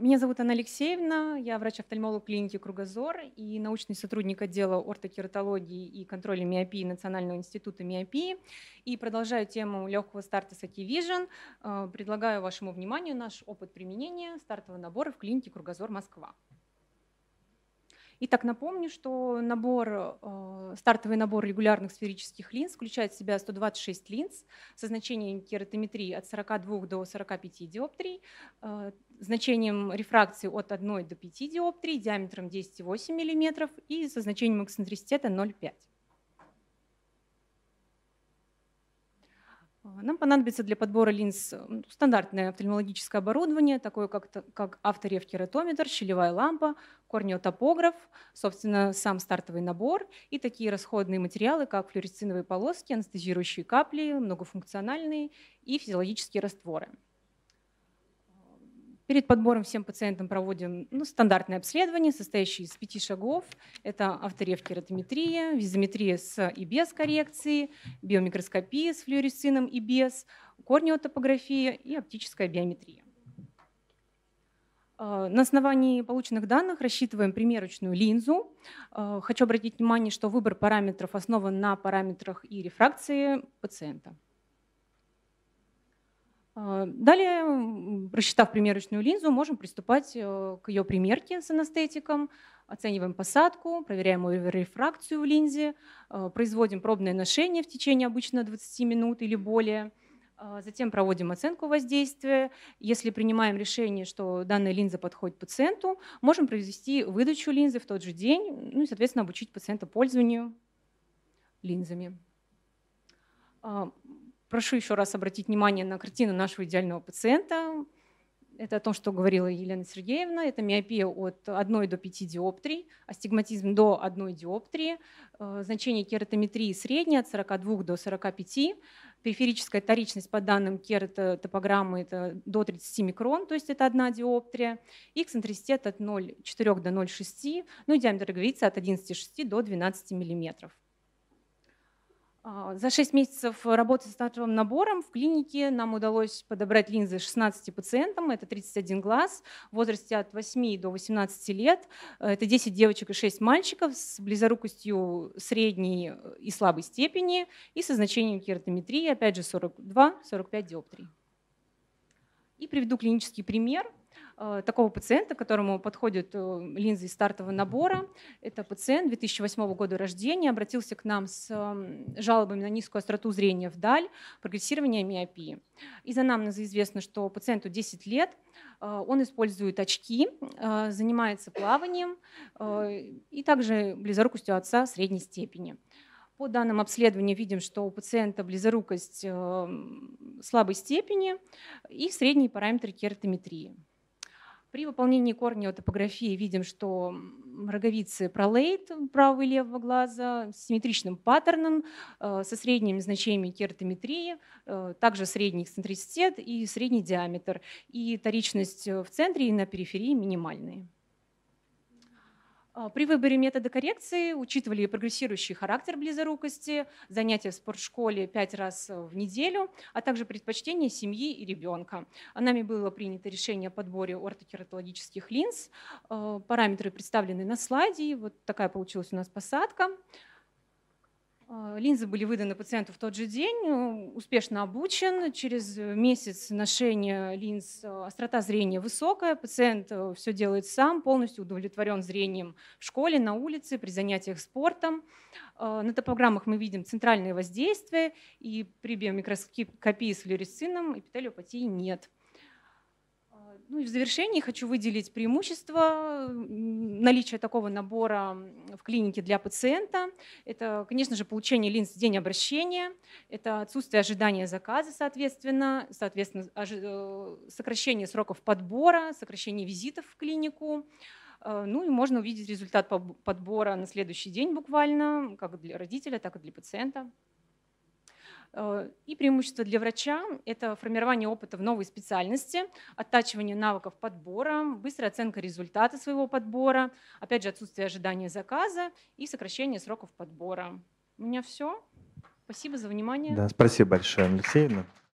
Меня зовут Анна Алексеевна, я врач-офтальмолог клиники «Кругозор» и научный сотрудник отдела ортокератологии и контроля миопии Национального института миопии. И продолжаю тему легкого старта с Vision. Э, предлагаю вашему вниманию наш опыт применения стартового набора в клинике «Кругозор Москва». И так напомню, что набор, э, стартовый набор регулярных сферических линз включает в себя 126 линз со значением кератометрии от 42 до 45 диоптрий, э, значением рефракции от 1 до 5 диоптрий, диаметром 10,8 мм и со значением эксцентриситета 0,5. Нам понадобится для подбора линз стандартное офтальмологическое оборудование, такое как, как авторефкератометр, щелевая лампа, корнеотопограф, собственно, сам стартовый набор и такие расходные материалы, как флюоресциновые полоски, анестезирующие капли, многофункциональные и физиологические растворы. Перед подбором всем пациентам проводим ну, стандартное обследование, состоящее из пяти шагов. Это авторефтеротометрия, визометрия с и без коррекции, биомикроскопия с флюоресцином и без, корнеотопография и оптическая биометрия. А, на основании полученных данных рассчитываем примерочную линзу. А, хочу обратить внимание, что выбор параметров основан на параметрах и рефракции пациента. А, далее, рассчитав примерочную линзу, можем приступать э, к ее примерке с анестетиком. Оцениваем посадку, проверяем рефракцию в линзе, э, производим пробное ношение в течение обычно 20 минут или более. А, затем проводим оценку воздействия. Если принимаем решение, что данная линза подходит пациенту, можем произвести выдачу линзы в тот же день, ну и, соответственно, обучить пациента пользованию линзами а, Прошу еще раз обратить внимание на картину нашего идеального пациента. Это о том, что говорила Елена Сергеевна. Это миопия от 1 до 5 диоптрий, астигматизм до 1 диоптрии, э, значение кератометрии среднее от 42 до 45, периферическая вторичность по данным кератотопограммы это до 30 микрон, то есть это 1 диоптрия, и эксцентриситет от 0,4 до 0,6, ну и диаметр роговицы от 11,6 до 12 миллиметров. А, за 6 месяцев работы с стартовым набором в клинике нам удалось подобрать линзы 16 пациентам, это 31 глаз, в возрасте от 8 до 18 лет. Это 10 девочек и 6 мальчиков с близорукостью средней э, и слабой степени и со значением кератометрии, опять же, 42-45 диоптрий. И приведу клинический пример – Э, такого пациента, которому подходят э, линзы из стартового набора. Это пациент 2008 года рождения, обратился к нам с эм, жалобами на низкую остроту зрения вдаль, прогрессирование миопии. Из анамнеза известно, что пациенту 10 лет, э, он использует очки, занимается плаванием и также близорукостью отца средней степени. По данным обследования видим, что у пациента близорукость эм, слабой степени и средние параметры кератометрии. При выполнении корнеотопографии видим, что роговицы пролейт правого и левого глаза с симметричным паттерном, э, со средними значениями кератометрии, э, также средний эксцентриситет и средний диаметр. И вторичность э, в центре и на периферии минимальные. А, при выборе метода коррекции учитывали прогрессирующий характер близорукости, занятия в спортшколе пять раз в неделю, а также предпочтение семьи и ребенка. Нами было принято решение о подборе ортокератологических линз. А, параметры представлены на слайде. Вот такая получилась у нас посадка. А, линзы были выданы пациенту в тот же день, э, успешно обучен. Через месяц ношения линз э, острота зрения высокая, пациент э, все делает сам, полностью удовлетворен зрением в школе, на улице, при занятиях спортом. А, на топограммах мы видим центральное воздействие, и при биомикроскопии с флюоресцином эпителиопатии нет. Ну и в завершении хочу выделить преимущество наличия такого набора в клинике для пациента. Это, конечно же, получение линз в день обращения, это отсутствие ожидания заказа, соответственно, соответственно э, сокращение сроков подбора, сокращение визитов в клинику. Э, ну и можно увидеть результат подбора на следующий день буквально, как для родителя, так и для пациента. Э, и преимущество для врача – это формирование опыта в новой специальности, оттачивание навыков подбора, быстрая оценка результата своего подбора, опять же, отсутствие ожидания заказа и сокращение сроков подбора. У меня все. Спасибо за внимание. Да, спасибо большое, Алексеевна.